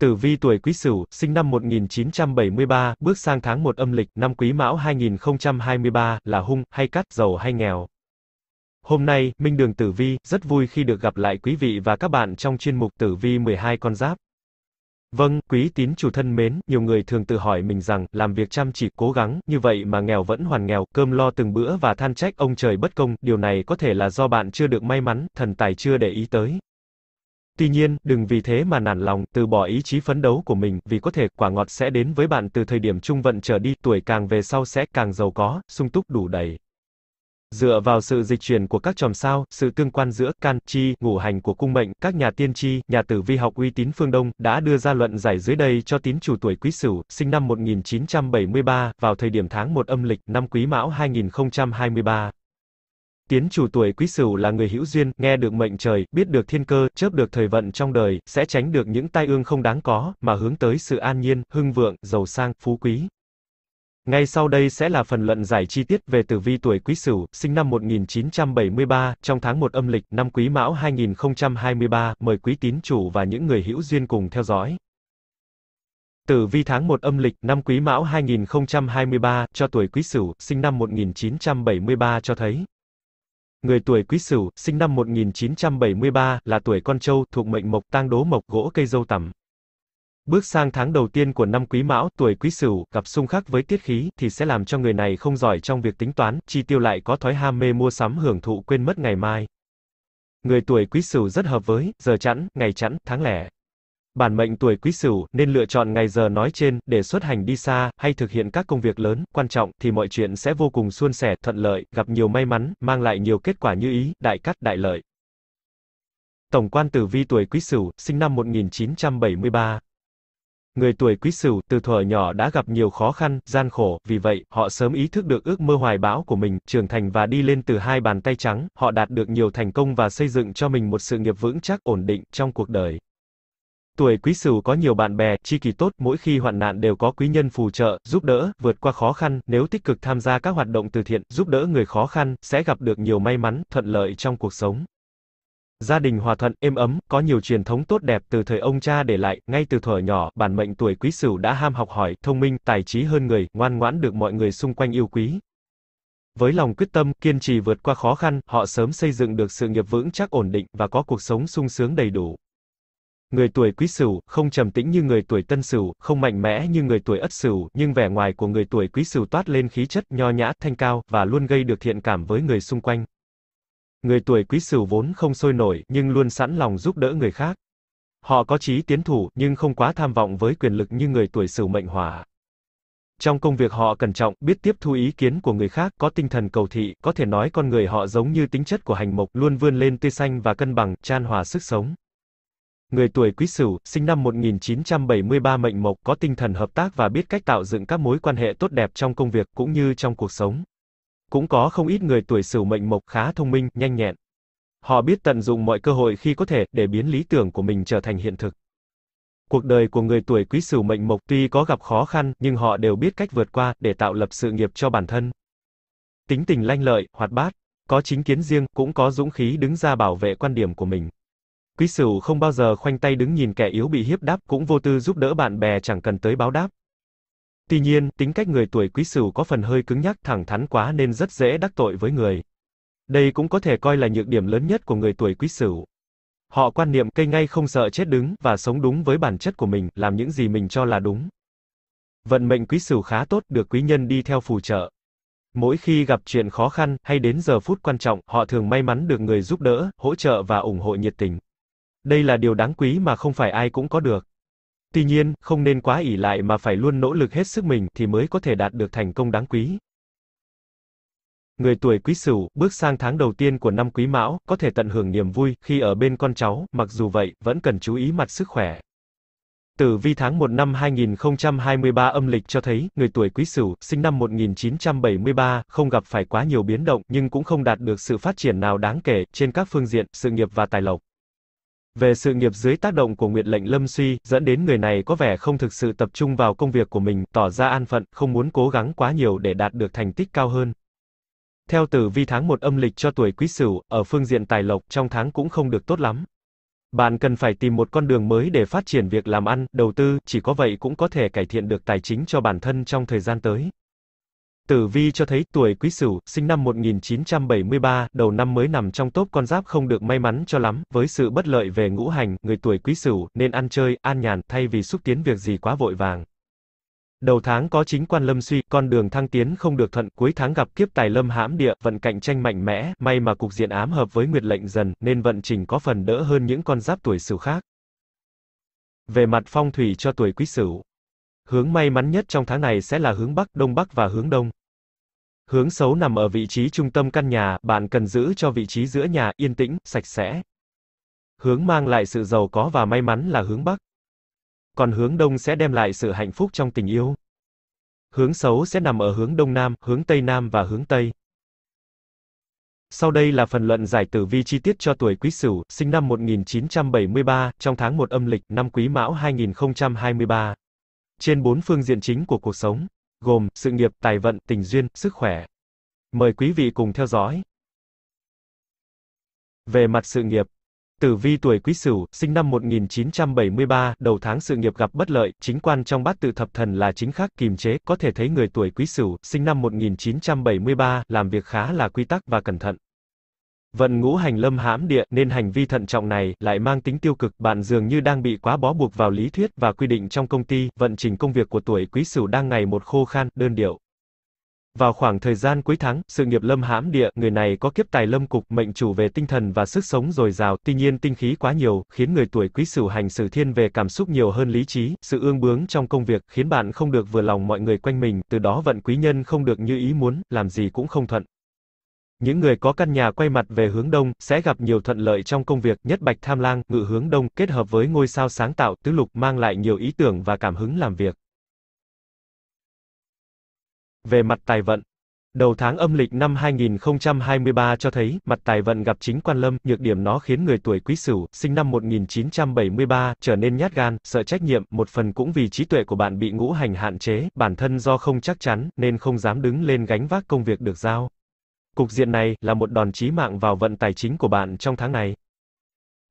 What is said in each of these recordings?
Tử vi tuổi Quý Sửu, sinh năm 1973, bước sang tháng 1 âm lịch, năm Quý Mão 2023, là hung, hay cắt, giàu hay nghèo. Hôm nay, Minh Đường Tử Vi, rất vui khi được gặp lại quý vị và các bạn trong chuyên mục Tử Vi 12 con giáp. Vâng, quý tín chủ thân mến, nhiều người thường tự hỏi mình rằng, làm việc chăm chỉ, cố gắng, như vậy mà nghèo vẫn hoàn nghèo, cơm lo từng bữa và than trách ông trời bất công, điều này có thể là do bạn chưa được may mắn, thần tài chưa để ý tới, Tuy nhiên, đừng vì thế mà nản lòng, từ bỏ ý chí phấn đấu của mình, vì có thể quả ngọt sẽ đến với bạn từ thời điểm trung vận trở đi, tuổi càng về sau sẽ càng giàu có, sung túc đủ đầy. Dựa vào sự dịch chuyển của các chòm sao, sự tương quan giữa can, chi, ngũ hành của cung mệnh, các nhà tiên tri, nhà tử vi học uy tín phương Đông đã đưa ra luận giải dưới đây cho tín chủ tuổi Quý Sửu, sinh năm 1973, vào thời điểm tháng 1 âm lịch, năm Quý Mão 2023. Tiến chủ tuổi Quý Sửu là người hữu duyên, nghe được mệnh trời, biết được thiên cơ, chớp được thời vận trong đời, sẽ tránh được những tai ương không đáng có, mà hướng tới sự an nhiên, hưng vượng, giàu sang, phú quý. Ngay sau đây sẽ là phần luận giải chi tiết về tử vi tuổi Quý Sửu, sinh năm 1973, trong tháng 1 âm lịch, năm Quý Mão 2023, mời quý tín chủ và những người hữu duyên cùng theo dõi. Tử vi tháng 1 âm lịch, năm Quý Mão 2023, cho tuổi Quý Sửu, sinh năm 1973 cho thấy, Người tuổi Quý Sửu, sinh năm 1973, là tuổi con trâu, thuộc mệnh mộc, tang đố mộc, gỗ cây dâu tằm. Bước sang tháng đầu tiên của năm Quý Mão, tuổi Quý Sửu, gặp xung khắc với tiết khí thì sẽ làm cho người này không giỏi trong việc tính toán, chi tiêu lại có thói ham mê mua sắm hưởng thụ quên mất ngày mai. Người tuổi Quý Sửu rất hợp với giờ chẵn, ngày chẵn, tháng lẻ bản mệnh tuổi Quý Sửu nên lựa chọn ngày giờ nói trên để xuất hành đi xa hay thực hiện các công việc lớn, quan trọng thì mọi chuyện sẽ vô cùng suôn sẻ, thuận lợi, gặp nhiều may mắn, mang lại nhiều kết quả như ý, đại cát đại lợi. Tổng quan tử vi tuổi Quý Sửu, sinh năm 1973. Người tuổi Quý Sửu từ thuở nhỏ đã gặp nhiều khó khăn, gian khổ, vì vậy, họ sớm ý thức được ước mơ hoài bão của mình, trưởng thành và đi lên từ hai bàn tay trắng, họ đạt được nhiều thành công và xây dựng cho mình một sự nghiệp vững chắc, ổn định trong cuộc đời. Tuổi quý sửu có nhiều bạn bè, tri kỷ tốt, mỗi khi hoạn nạn đều có quý nhân phù trợ, giúp đỡ, vượt qua khó khăn, nếu tích cực tham gia các hoạt động từ thiện, giúp đỡ người khó khăn, sẽ gặp được nhiều may mắn, thuận lợi trong cuộc sống. Gia đình hòa thuận, êm ấm, có nhiều truyền thống tốt đẹp từ thời ông cha để lại, ngay từ thuở nhỏ, bản mệnh tuổi quý sửu đã ham học hỏi, thông minh, tài trí hơn người, ngoan ngoãn được mọi người xung quanh yêu quý. Với lòng quyết tâm, kiên trì vượt qua khó khăn, họ sớm xây dựng được sự nghiệp vững chắc ổn định và có cuộc sống sung sướng đầy đủ. Người tuổi quý sửu, không trầm tĩnh như người tuổi tân sửu, không mạnh mẽ như người tuổi ất sửu, nhưng vẻ ngoài của người tuổi quý sửu toát lên khí chất nho nhã, thanh cao, và luôn gây được thiện cảm với người xung quanh. Người tuổi quý sửu vốn không sôi nổi, nhưng luôn sẵn lòng giúp đỡ người khác. Họ có chí tiến thủ, nhưng không quá tham vọng với quyền lực như người tuổi sửu mệnh hỏa. Trong công việc họ cẩn trọng, biết tiếp thu ý kiến của người khác, có tinh thần cầu thị, có thể nói con người họ giống như tính chất của hành mộc, luôn vươn lên tươi xanh và cân bằng, tràn hòa sức sống người tuổi Quý Sửu, sinh năm 1973 mệnh mộc, có tinh thần hợp tác và biết cách tạo dựng các mối quan hệ tốt đẹp trong công việc cũng như trong cuộc sống. Cũng có không ít người tuổi Sửu mệnh mộc khá thông minh, nhanh nhẹn. Họ biết tận dụng mọi cơ hội khi có thể để biến lý tưởng của mình trở thành hiện thực. Cuộc đời của người tuổi Quý Sửu mệnh mộc tuy có gặp khó khăn, nhưng họ đều biết cách vượt qua để tạo lập sự nghiệp cho bản thân. Tính tình lanh lợi, hoạt bát, có chính kiến riêng, cũng có dũng khí đứng ra bảo vệ quan điểm của mình. Quý sửu không bao giờ khoanh tay đứng nhìn kẻ yếu bị hiếp đáp, cũng vô tư giúp đỡ bạn bè chẳng cần tới báo đáp. Tuy nhiên, tính cách người tuổi quý sửu có phần hơi cứng nhắc thẳng thắn quá nên rất dễ đắc tội với người. Đây cũng có thể coi là nhược điểm lớn nhất của người tuổi quý sửu. Họ quan niệm cây ngay không sợ chết đứng và sống đúng với bản chất của mình, làm những gì mình cho là đúng. Vận mệnh quý sửu khá tốt, được quý nhân đi theo phù trợ. Mỗi khi gặp chuyện khó khăn hay đến giờ phút quan trọng, họ thường may mắn được người giúp đỡ, hỗ trợ và ủng hộ nhiệt tình đây là điều đáng quý mà không phải ai cũng có được. Tuy nhiên, không nên quá ỷ lại mà phải luôn nỗ lực hết sức mình thì mới có thể đạt được thành công đáng quý. Người tuổi Quý Sửu, bước sang tháng đầu tiên của năm Quý Mão, có thể tận hưởng niềm vui khi ở bên con cháu, mặc dù vậy, vẫn cần chú ý mặt sức khỏe. Tử vi tháng 1 năm 2023 âm lịch cho thấy, người tuổi Quý Sửu, sinh năm 1973, không gặp phải quá nhiều biến động nhưng cũng không đạt được sự phát triển nào đáng kể trên các phương diện sự nghiệp và tài lộc. Về sự nghiệp dưới tác động của nguyện lệnh Lâm Suy, dẫn đến người này có vẻ không thực sự tập trung vào công việc của mình, tỏ ra an phận, không muốn cố gắng quá nhiều để đạt được thành tích cao hơn. Theo tử vi tháng 1 âm lịch cho tuổi Quý Sửu, ở phương diện tài lộc trong tháng cũng không được tốt lắm. Bạn cần phải tìm một con đường mới để phát triển việc làm ăn, đầu tư, chỉ có vậy cũng có thể cải thiện được tài chính cho bản thân trong thời gian tới. Tử vi cho thấy tuổi Quý Sửu, sinh năm 1973, đầu năm mới nằm trong tốp con giáp không được may mắn cho lắm, với sự bất lợi về ngũ hành, người tuổi Quý Sửu nên ăn chơi, an nhàn thay vì xúc tiến việc gì quá vội vàng. Đầu tháng có chính quan lâm suy, con đường thăng tiến không được thuận, cuối tháng gặp kiếp tài lâm hãm địa, vận cạnh tranh mạnh mẽ, may mà cục diện ám hợp với nguyệt lệnh dần, nên vận trình có phần đỡ hơn những con giáp tuổi Sửu khác. Về mặt phong thủy cho tuổi Quý Sửu, hướng may mắn nhất trong tháng này sẽ là hướng Bắc, Đông Bắc và hướng Đông. Hướng xấu nằm ở vị trí trung tâm căn nhà, bạn cần giữ cho vị trí giữa nhà yên tĩnh, sạch sẽ. Hướng mang lại sự giàu có và may mắn là hướng Bắc. Còn hướng Đông sẽ đem lại sự hạnh phúc trong tình yêu. Hướng xấu sẽ nằm ở hướng Đông Nam, hướng Tây Nam và hướng Tây. Sau đây là phần luận giải tử vi chi tiết cho tuổi Quý Sửu, sinh năm 1973, trong tháng 1 âm lịch, năm Quý Mão 2023. Trên bốn phương diện chính của cuộc sống gồm sự nghiệp, tài vận, tình duyên, sức khỏe. Mời quý vị cùng theo dõi. Về mặt sự nghiệp, Tử vi tuổi Quý Sửu, sinh năm 1973, đầu tháng sự nghiệp gặp bất lợi, chính quan trong bát tự thập thần là chính khắc kìm chế, có thể thấy người tuổi Quý Sửu, sinh năm 1973, làm việc khá là quy tắc và cẩn thận. Vận ngũ hành lâm hãm địa nên hành vi thận trọng này lại mang tính tiêu cực, bạn dường như đang bị quá bó buộc vào lý thuyết và quy định trong công ty, vận trình công việc của tuổi Quý Sửu đang ngày một khô khan, đơn điệu. Vào khoảng thời gian cuối tháng, sự nghiệp lâm hãm địa, người này có kiếp tài lâm cục, mệnh chủ về tinh thần và sức sống dồi dào, tuy nhiên tinh khí quá nhiều, khiến người tuổi quý sửu hành xử thiên về cảm xúc nhiều hơn lý trí, sự ương bướng trong công việc, khiến bạn không được vừa lòng mọi người quanh mình, từ đó vận quý nhân không được như ý muốn, làm gì cũng không thuận. Những người có căn nhà quay mặt về hướng đông sẽ gặp nhiều thuận lợi trong công việc, nhất Bạch Tham Lang, ngự hướng đông kết hợp với ngôi sao sáng tạo tứ lục mang lại nhiều ý tưởng và cảm hứng làm việc. Về mặt tài vận, Đầu tháng âm lịch năm 2023 cho thấy, mặt tài vận gặp chính quan lâm, nhược điểm nó khiến người tuổi quý sửu, sinh năm 1973, trở nên nhát gan, sợ trách nhiệm, một phần cũng vì trí tuệ của bạn bị ngũ hành hạn chế, bản thân do không chắc chắn, nên không dám đứng lên gánh vác công việc được giao. Cục diện này là một đòn chí mạng vào vận tài chính của bạn trong tháng này.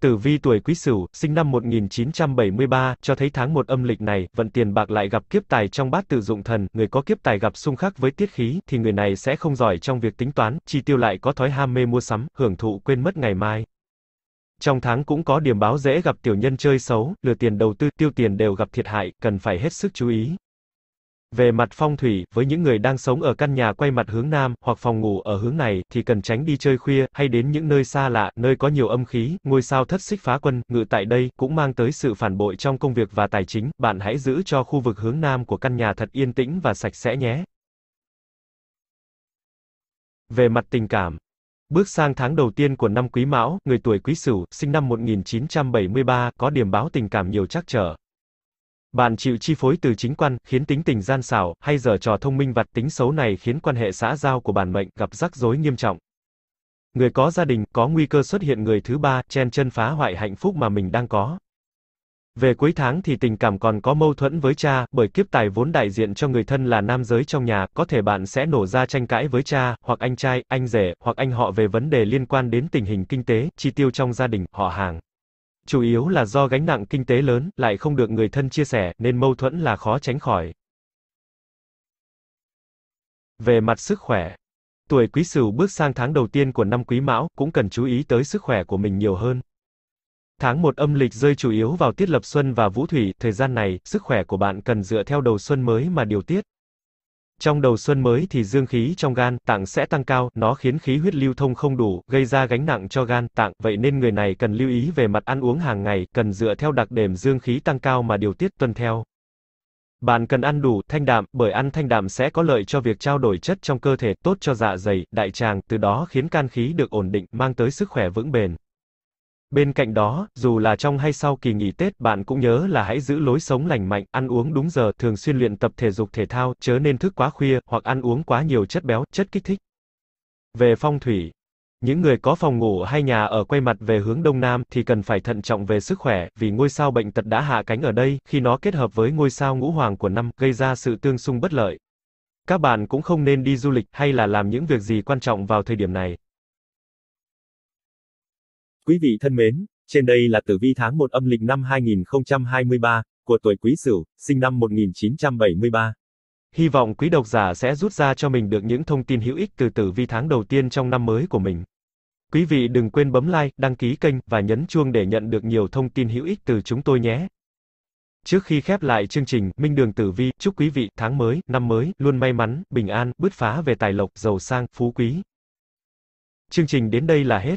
Tử vi tuổi Quý Sửu, sinh năm 1973, cho thấy tháng 1 âm lịch này, vận tiền bạc lại gặp kiếp tài trong bát tự dụng thần, người có kiếp tài gặp xung khắc với tiết khí thì người này sẽ không giỏi trong việc tính toán, chi tiêu lại có thói ham mê mua sắm, hưởng thụ quên mất ngày mai. Trong tháng cũng có điểm báo dễ gặp tiểu nhân chơi xấu, lừa tiền đầu tư, tiêu tiền đều gặp thiệt hại, cần phải hết sức chú ý. Về mặt phong thủy, với những người đang sống ở căn nhà quay mặt hướng nam hoặc phòng ngủ ở hướng này thì cần tránh đi chơi khuya hay đến những nơi xa lạ, nơi có nhiều âm khí, ngôi sao thất xích phá quân ngự tại đây cũng mang tới sự phản bội trong công việc và tài chính, bạn hãy giữ cho khu vực hướng nam của căn nhà thật yên tĩnh và sạch sẽ nhé. Về mặt tình cảm, Bước sang tháng đầu tiên của năm Quý Mão, người tuổi Quý Sửu, sinh năm 1973, có điểm báo tình cảm nhiều trắc trở. Bạn chịu chi phối từ chính quan, khiến tính tình gian xảo, hay giở trò thông minh vặt tính xấu này khiến quan hệ xã giao của bản mệnh gặp rắc rối nghiêm trọng. Người có gia đình, có nguy cơ xuất hiện người thứ ba, chen chân phá hoại hạnh phúc mà mình đang có. Về cuối tháng thì tình cảm còn có mâu thuẫn với cha, bởi kiếp tài vốn đại diện cho người thân là nam giới trong nhà, có thể bạn sẽ nổ ra tranh cãi với cha, hoặc anh trai, anh rể, hoặc anh họ về vấn đề liên quan đến tình hình kinh tế, chi tiêu trong gia đình, họ hàng chủ yếu là do gánh nặng kinh tế lớn lại không được người thân chia sẻ nên mâu thuẫn là khó tránh khỏi. Về mặt sức khỏe, tuổi Quý Sửu bước sang tháng đầu tiên của năm Quý Mão cũng cần chú ý tới sức khỏe của mình nhiều hơn. Tháng 1 âm lịch rơi chủ yếu vào tiết lập xuân và vũ thủy, thời gian này, sức khỏe của bạn cần dựa theo đầu xuân mới mà điều tiết trong đầu xuân mới thì dương khí trong gan, tạng sẽ tăng cao, nó khiến khí huyết lưu thông không đủ, gây ra gánh nặng cho gan, tạng, vậy nên người này cần lưu ý về mặt ăn uống hàng ngày, cần dựa theo đặc điểm dương khí tăng cao mà điều tiết tuân theo. Bạn cần ăn đủ, thanh đạm, bởi ăn thanh đạm sẽ có lợi cho việc trao đổi chất trong cơ thể, tốt cho dạ dày, đại tràng, từ đó khiến can khí được ổn định, mang tới sức khỏe vững bền. Bên cạnh đó, dù là trong hay sau kỳ nghỉ Tết, bạn cũng nhớ là hãy giữ lối sống lành mạnh, ăn uống đúng giờ, thường xuyên luyện tập thể dục thể thao, chớ nên thức quá khuya hoặc ăn uống quá nhiều chất béo, chất kích thích. Về phong thủy, những người có phòng ngủ hay nhà ở quay mặt về hướng đông nam thì cần phải thận trọng về sức khỏe, vì ngôi sao bệnh tật đã hạ cánh ở đây, khi nó kết hợp với ngôi sao ngũ hoàng của năm, gây ra sự tương xung bất lợi. Các bạn cũng không nên đi du lịch hay là làm những việc gì quan trọng vào thời điểm này. Quý vị thân mến, trên đây là tử vi tháng 1 âm lịch năm 2023 của tuổi Quý Sửu, sinh năm 1973. Hy vọng quý độc giả sẽ rút ra cho mình được những thông tin hữu ích từ tử vi tháng đầu tiên trong năm mới của mình. Quý vị đừng quên bấm like, đăng ký kênh và nhấn chuông để nhận được nhiều thông tin hữu ích từ chúng tôi nhé. Trước khi khép lại chương trình, Minh Đường Tử Vi chúc quý vị tháng mới, năm mới luôn may mắn, bình an, bứt phá về tài lộc, giàu sang, phú quý. Chương trình đến đây là hết.